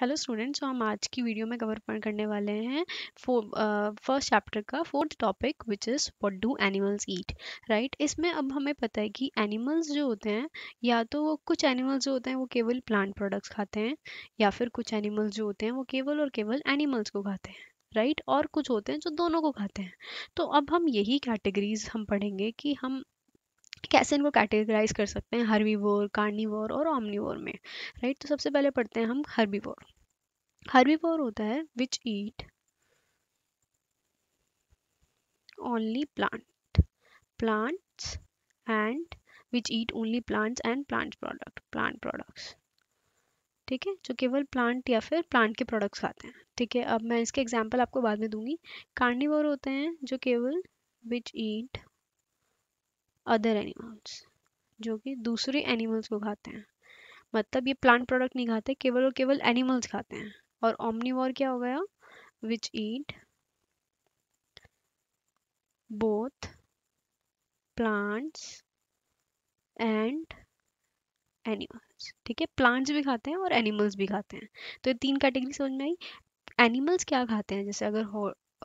hello तो students हम आज की वीडियो में कवर करने वाले हैं फर्स्ट चैप्टर का fourth topic which is what do animals eat right इसमें अब हमें पता है कि एनिमल्स जो होते हैं या तो वो कुछ एनिमल्स जो होते हैं वो केवल प्लांट प्रोडक्ट्स खाते हैं या फिर कुछ एनिमल्स जो होते हैं वो केवल और केवल एनिमल्स को खाते हैं राइट और कुछ होते हैं जो दोनों को खाते हैं तो अब हम यही कैटेगरीज हम पढ़ेंगे कि हम कैसे इनको कैटेगराइज कर सकते हैं हर्बीवोर कार्निवोर और वोर में राइट तो सबसे पहले पढ़ते हैं हम हर्बीवोर हर्बीवोर होता है which eat only plant plants and which eat only plants and plant product plant products ठीक है जो केवल प्लांट या फिर प्लांट के प्रोडक्ट्स खाते हैं ठीक है अब मैं इसके एग्जांपल आपको बाद में दूंगी कार्निवोर होते हैं जो केवल विच ईट अदर एनिमल्स जो कि दूसरे एनिमल्स को खाते हैं मतलब ये प्लांट प्रोडक्ट नहीं खाते केवल और केवल एनिमल्स खाते हैं और ओमनीवोर क्या हो गया which eat both plants and animals ठीक है प्लांट्स भी खाते हैं और एनिमल्स भी खाते हैं तो ये तीन कैटेगरी समझ में आई एनिमल्स क्या खाते हैं जैसे अगर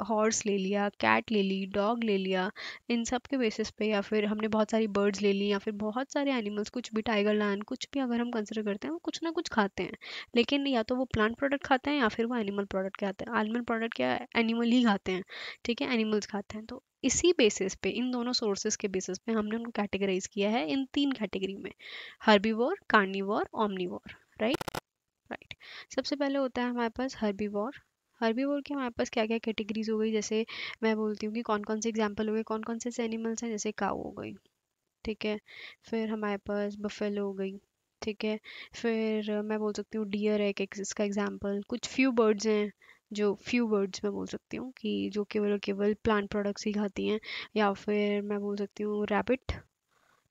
हॉर्स ले लिया कैट ले ली डॉग ले लिया इन सब के बेसिस पे या फिर हमने बहुत सारी बर्ड्स ले ली या फिर बहुत सारे एनिमल्स कुछ भी टाइगर लाइन कुछ भी अगर हम कंसिडर करते हैं वो कुछ ना कुछ खाते हैं लेकिन या तो वो प्लांट प्रोडक्ट खाते हैं या फिर वो एनिमल प्रोडक्ट खाते हैं एनिमल प्रोडक्ट क्या एनिमल ही खाते हैं ठीक है एनिमल्स खाते हैं तो इसी बेसिस पे इन दोनों सोर्सेज के बेसिस पे हमने उनको कैटेगराइज किया है इन तीन कैटेगरी में herbivore carnivore omnivore right right सबसे पहले होता है हमारे पास हर्बीवोर बोल के हमारे पास क्या क्या कैटेगरीज हो गई जैसे मैं बोलती हूँ कि कौन कौन से एग्जाम्पल हो गए कौन कौन से ऐसे एनिमल्स हैं जैसे काऊ हो गई ठीक है फिर हमारे पास बफेल हो गई ठीक है फिर मैं बोल सकती हूँ डियर है एक इसका एग्जाम्पल कुछ फ्यू बर्ड्स हैं जो फ्यू बर्ड्स मैं बोल सकती हूँ कि जो केवल और केवल प्लांट प्रोडक्ट्स ही खाती हैं या फिर मैं बोल सकती हूँ रैबिट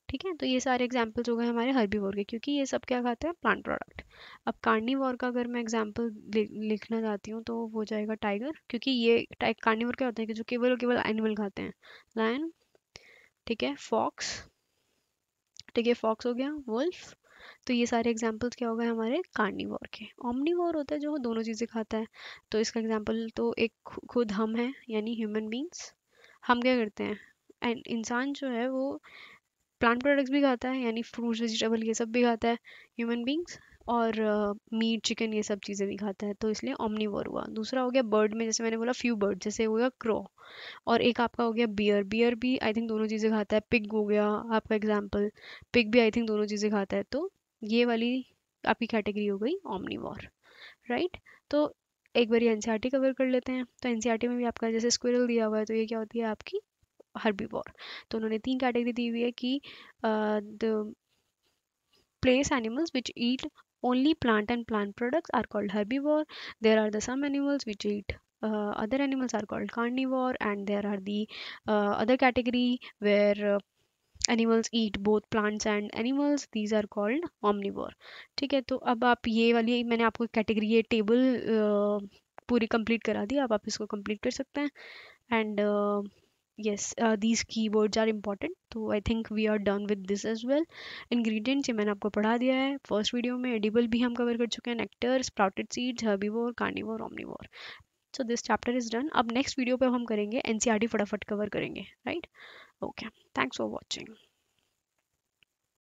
ठीक है तो ये सारे एग्जाम्पल्स हो गए हमारे हर्बीवोर के क्योंकि ये सब क्या खाते हैं प्लांट प्रोडक्ट अब कार्निवोर का अगर मैं एग्जाम्पल लिखना चाहती हूँ तो वो जाएगा टाइगर क्योंकि ये टाइग कार्निवोर क्या होते हैं कि जो केवल और केवल एनिमल खाते हैं लायन ठीक है फॉक्स ठीक है फॉक्स हो गया वुल्फ तो ये सारे एग्जाम्पल्स क्या हो गए हमारे कार्निवोर के ओमनीवोर होता है जो दोनों चीज़ें खाता है तो इसका एग्जाम्पल तो एक खुद हम है यानी ह्यूमन बींग्स हम क्या करते हैं इंसान जो है वो प्लांट प्रोडक्ट्स भी खाता है यानी फ्रूट्स वेजिटेबल ये सब भी खाता है ह्यूमन बींग्स और मीट uh, चिकन ये सब चीज़ें भी खाता है तो इसलिए ओमनीवोर हुआ दूसरा हो गया बर्ड में जैसे मैंने बोला फ्यू बर्ड जैसे हो गया क्रो और एक आपका हो गया बियर बियर भी आई थिंक दोनों चीज़ें खाता है पिग हो गया आपका एग्जाम्पल पिग भी आई थिंक दोनों चीज़ें खाता है तो ये वाली आपकी कैटेगरी हो गई ओमनीवोर राइट तो एक बार एन कवर e कर लेते हैं तो एन e में भी आपका जैसे स्क्विरल दिया हुआ है तो ये क्या होती है आपकी वॉर तो उन्होंने तीन कैटेगरी दी हुई है कि the place animals which eat only plant and plant products are called war there are the some animals which eat other animals are called carnivore and there are the other category where animals eat both plants and animals these are called omnivore ठीक है तो अब आप ये वाली मैंने आपको category ये टेबल पूरी कंप्लीट करा दी अब आप इसको कंप्लीट कर सकते हैं and yes uh, these keywords are important तो I think we are done with this as well ingredients ये मैंने आपको पढ़ा दिया है फर्स्ट वीडियो में एडिबल भी हम कवर कर चुके हैं nectar sprouted seeds herbivore carnivore omnivore so this chapter is done अब नेक्स्ट वीडियो पे हम करेंगे एनसीईआरटी e फटाफट कवर करेंगे right okay thanks for watching